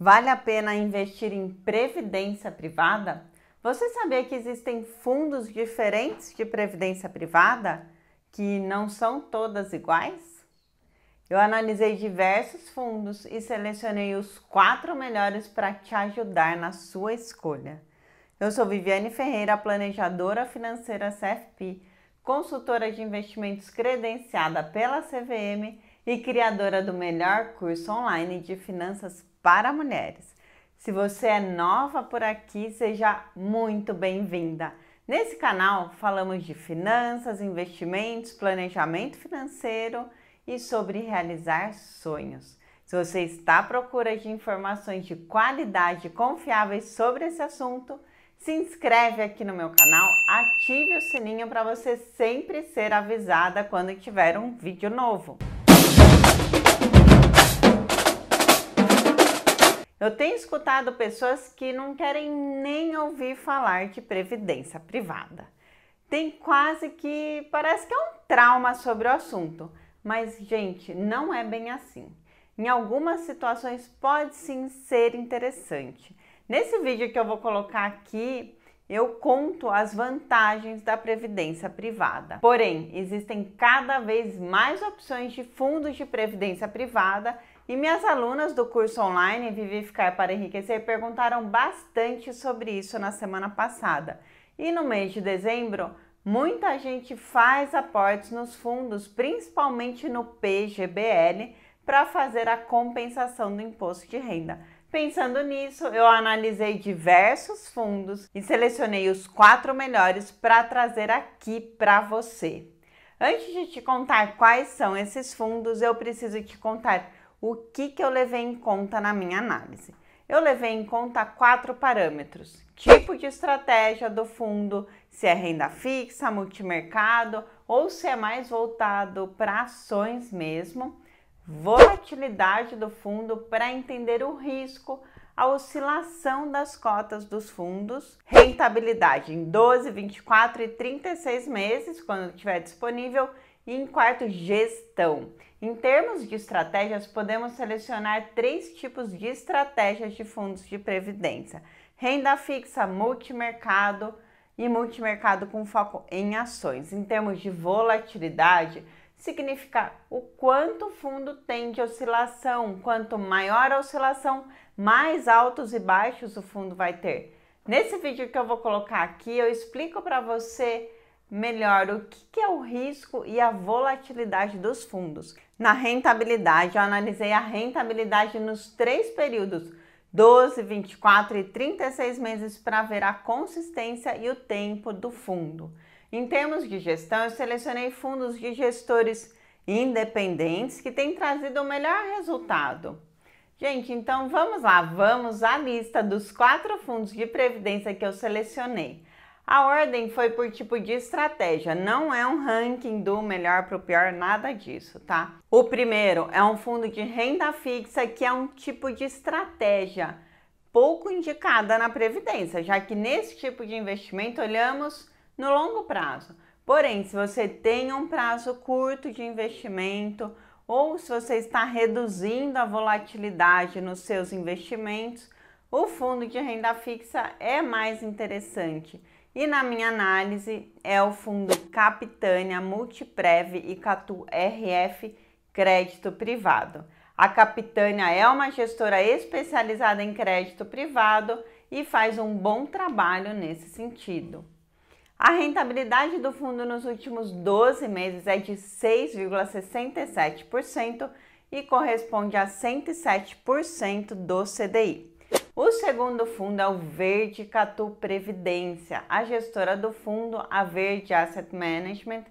Vale a pena investir em previdência privada? Você sabia que existem fundos diferentes de previdência privada que não são todas iguais? Eu analisei diversos fundos e selecionei os quatro melhores para te ajudar na sua escolha. Eu sou Viviane Ferreira, planejadora financeira CFP, consultora de investimentos credenciada pela CVM e criadora do melhor curso online de finanças para mulheres. Se você é nova por aqui, seja muito bem-vinda. Nesse canal falamos de finanças, investimentos, planejamento financeiro e sobre realizar sonhos. Se você está à procura de informações de qualidade confiáveis sobre esse assunto, se inscreve aqui no meu canal, ative o sininho para você sempre ser avisada quando tiver um vídeo novo. Eu tenho escutado pessoas que não querem nem ouvir falar de previdência privada. Tem quase que parece que é um trauma sobre o assunto, mas gente, não é bem assim. Em algumas situações pode sim ser interessante. Nesse vídeo que eu vou colocar aqui, eu conto as vantagens da previdência privada. Porém, existem cada vez mais opções de fundos de previdência privada e minhas alunas do curso online Vivificar para Enriquecer perguntaram bastante sobre isso na semana passada. E no mês de dezembro, muita gente faz aportes nos fundos, principalmente no PGBL, para fazer a compensação do imposto de renda. Pensando nisso, eu analisei diversos fundos e selecionei os quatro melhores para trazer aqui para você. Antes de te contar quais são esses fundos, eu preciso te contar o que, que eu levei em conta na minha análise? Eu levei em conta quatro parâmetros: tipo de estratégia do fundo, se é renda fixa, multimercado ou se é mais voltado para ações mesmo, volatilidade do fundo para entender o risco, a oscilação das cotas dos fundos, rentabilidade em 12, 24 e 36 meses, quando estiver disponível, e em quarto, gestão. Em termos de estratégias, podemos selecionar três tipos de estratégias de fundos de previdência: renda fixa, multimercado e multimercado com foco em ações. Em termos de volatilidade, significa o quanto o fundo tem de oscilação. Quanto maior a oscilação, mais altos e baixos o fundo vai ter. Nesse vídeo que eu vou colocar aqui, eu explico para você melhor o que é o risco e a volatilidade dos fundos. Na rentabilidade, eu analisei a rentabilidade nos três períodos, 12, 24 e 36 meses, para ver a consistência e o tempo do fundo. Em termos de gestão, eu selecionei fundos de gestores independentes que têm trazido o melhor resultado. Gente, então vamos lá, vamos à lista dos quatro fundos de previdência que eu selecionei. A ordem foi por tipo de estratégia, não é um ranking do melhor para o pior, nada disso, tá? O primeiro é um fundo de renda fixa, que é um tipo de estratégia pouco indicada na previdência, já que nesse tipo de investimento olhamos no longo prazo. Porém, se você tem um prazo curto de investimento ou se você está reduzindo a volatilidade nos seus investimentos, o fundo de renda fixa é mais interessante e na minha análise é o fundo Capitânia Multiprev e Catu RF Crédito Privado. A Capitânia é uma gestora especializada em crédito privado e faz um bom trabalho nesse sentido. A rentabilidade do fundo nos últimos 12 meses é de 6,67% e corresponde a 107% do CDI. O segundo fundo é o Verde Catu Previdência. A gestora do fundo, a Verde Asset Management,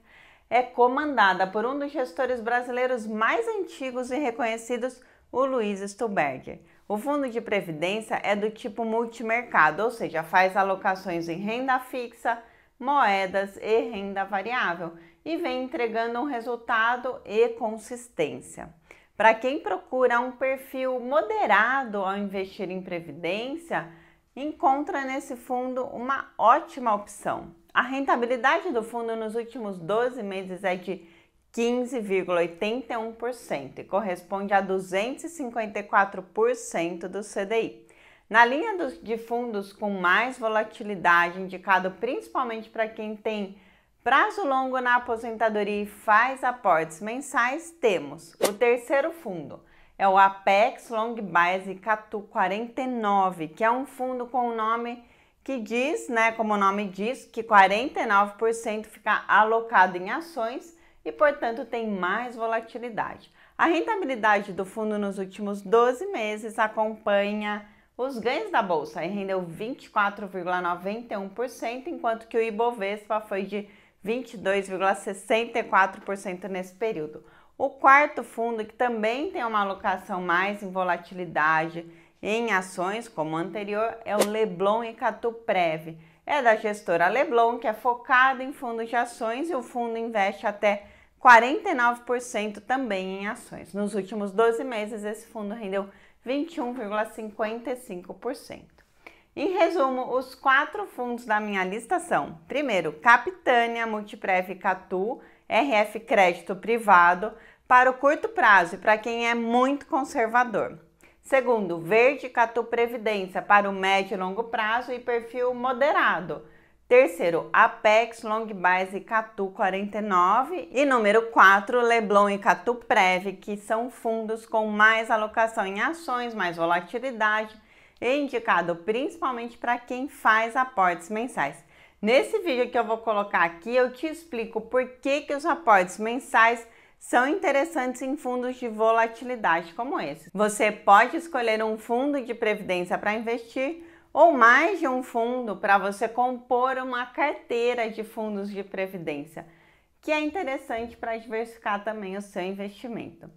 é comandada por um dos gestores brasileiros mais antigos e reconhecidos, o Luiz Stuberger. O fundo de previdência é do tipo multimercado, ou seja, faz alocações em renda fixa, moedas e renda variável e vem entregando um resultado e consistência. Para quem procura um perfil moderado ao investir em previdência, encontra nesse fundo uma ótima opção. A rentabilidade do fundo nos últimos 12 meses é de 15,81% e corresponde a 254% do CDI. Na linha dos, de fundos com mais volatilidade, indicado principalmente para quem tem Prazo longo na aposentadoria e faz aportes mensais, temos o terceiro fundo. É o Apex Long Base Catu 49, que é um fundo com o nome que diz, né, como o nome diz, que 49% fica alocado em ações e, portanto, tem mais volatilidade. A rentabilidade do fundo nos últimos 12 meses acompanha os ganhos da bolsa e rendeu 24,91%, enquanto que o Ibovespa foi de 22,64% nesse período. O quarto fundo, que também tem uma alocação mais em volatilidade em ações, como o anterior, é o Leblon e Catuprev. É da gestora Leblon, que é focada em fundos de ações e o fundo investe até 49% também em ações. Nos últimos 12 meses, esse fundo rendeu 21,55%. Em resumo, os quatro fundos da minha lista são: primeiro, Capitânia, Multiprev Catu, RF Crédito Privado, para o curto prazo e para quem é muito conservador. Segundo, Verde Catu Previdência para o médio e longo prazo e perfil moderado. Terceiro, Apex Long Base Catu 49. E número 4, Leblon e Catu Prev, que são fundos com mais alocação em ações, mais volatilidade é indicado principalmente para quem faz aportes mensais. Nesse vídeo que eu vou colocar aqui, eu te explico por que, que os aportes mensais são interessantes em fundos de volatilidade como esse. Você pode escolher um fundo de previdência para investir ou mais de um fundo para você compor uma carteira de fundos de previdência, que é interessante para diversificar também o seu investimento.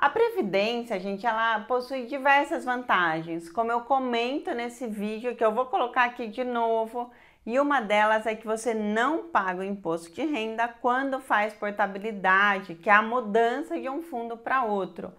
A previdência, gente, ela possui diversas vantagens, como eu comento nesse vídeo que eu vou colocar aqui de novo, e uma delas é que você não paga o imposto de renda quando faz portabilidade, que é a mudança de um fundo para outro.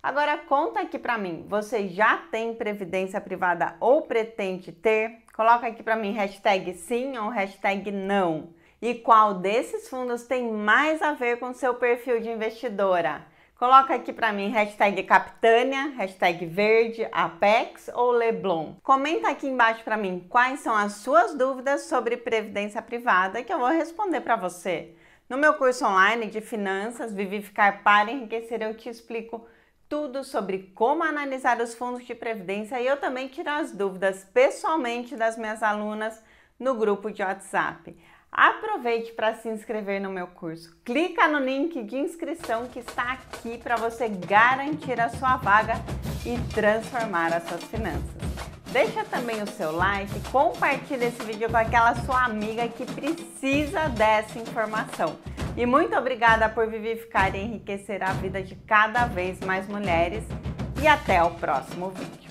Agora conta aqui para mim, você já tem previdência privada ou pretende ter? Coloca aqui para mim hashtag sim ou hashtag não. E qual desses fundos tem mais a ver com seu perfil de investidora? Coloca aqui para mim hashtag Capitânia, hashtag Verde, Apex ou Leblon. Comenta aqui embaixo para mim quais são as suas dúvidas sobre previdência privada que eu vou responder para você. No meu curso online de finanças, Vivificar para Enriquecer, eu te explico tudo sobre como analisar os fundos de previdência e eu também tiro as dúvidas pessoalmente das minhas alunas no grupo de WhatsApp. Aproveite para se inscrever no meu curso. Clica no link de inscrição que está aqui para você garantir a sua vaga e transformar as suas finanças. Deixa também o seu like, compartilha esse vídeo com aquela sua amiga que precisa dessa informação. E muito obrigada por vivificar e enriquecer a vida de cada vez mais mulheres. E até o próximo vídeo.